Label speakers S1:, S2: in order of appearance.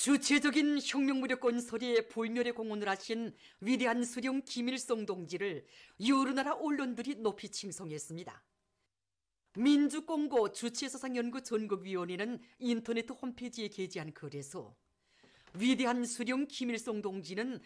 S1: 주체적인 혁명무력권 설의에 불멸의 공헌을 하신 위대한 수령 김일성 동지를 여러나라 언론들이 높이 칭송했습니다. 민주공고 주체사상연구 전국위원회는 인터넷 홈페이지에 게재한 글에서 위대한 수령 김일성 동지는